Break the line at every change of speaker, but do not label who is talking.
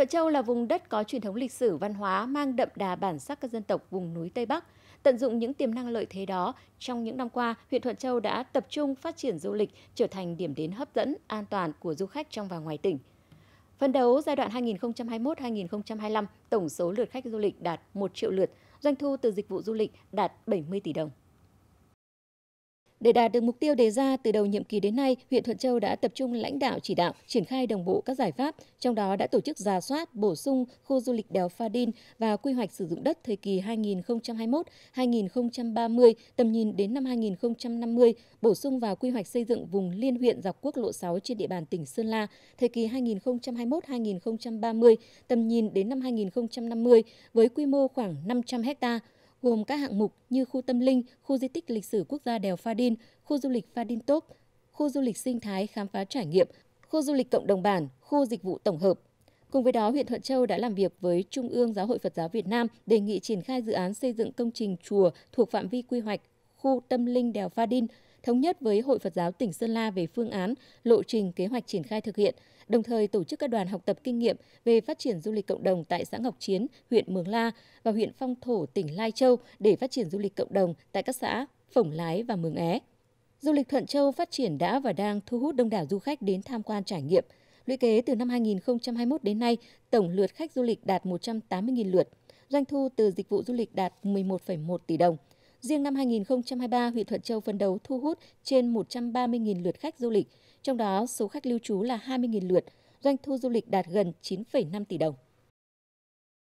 Thuận Châu là vùng đất có truyền thống lịch sử văn hóa mang đậm đà bản sắc các dân tộc vùng núi Tây Bắc. Tận dụng những tiềm năng lợi thế đó, trong những năm qua, huyện Thuận Châu đã tập trung phát triển du lịch trở thành điểm đến hấp dẫn, an toàn của du khách trong và ngoài tỉnh. Phấn đấu giai đoạn 2021-2025, tổng số lượt khách du lịch đạt 1 triệu lượt, doanh thu từ dịch vụ du lịch đạt 70 tỷ đồng. Để đạt được mục tiêu đề ra từ đầu nhiệm kỳ đến nay, huyện Thuận Châu đã tập trung lãnh đạo chỉ đạo, triển khai đồng bộ các giải pháp, trong đó đã tổ chức giả soát, bổ sung khu du lịch đèo Pha Đin và quy hoạch sử dụng đất thời kỳ 2021-2030, tầm nhìn đến năm 2050, bổ sung vào quy hoạch xây dựng vùng liên huyện dọc quốc lộ 6 trên địa bàn tỉnh Sơn La thời kỳ 2021-2030, tầm nhìn đến năm 2050 với quy mô khoảng 500 hectare gồm các hạng mục như khu tâm linh, khu di tích lịch sử quốc gia đèo Pha Đin, khu du lịch Pha Đin Top, khu du lịch sinh thái khám phá trải nghiệm, khu du lịch cộng đồng bản, khu dịch vụ tổng hợp. Cùng với đó, huyện Thuận Châu đã làm việc với Trung ương Giáo hội Phật giáo Việt Nam đề nghị triển khai dự án xây dựng công trình chùa thuộc phạm vi quy hoạch khu tâm linh đèo Pha Đin – thống nhất với Hội Phật giáo tỉnh Sơn La về phương án, lộ trình, kế hoạch triển khai thực hiện, đồng thời tổ chức các đoàn học tập kinh nghiệm về phát triển du lịch cộng đồng tại xã Ngọc Chiến, huyện Mường La và huyện Phong Thổ, tỉnh Lai Châu để phát triển du lịch cộng đồng tại các xã Phổng Lái và Mường É. Du lịch Thuận Châu phát triển đã và đang thu hút đông đảo du khách đến tham quan trải nghiệm. Lũy kế từ năm 2021 đến nay, tổng lượt khách du lịch đạt 180.000 lượt. Doanh thu từ dịch vụ du lịch đạt 11,1 tỷ đồng. Riêng năm 2023, huyện Thuận Châu phấn đấu thu hút trên 130.000 lượt khách du lịch, trong đó số khách lưu trú là 20.000 lượt, doanh thu du lịch đạt gần 9,5 tỷ đồng.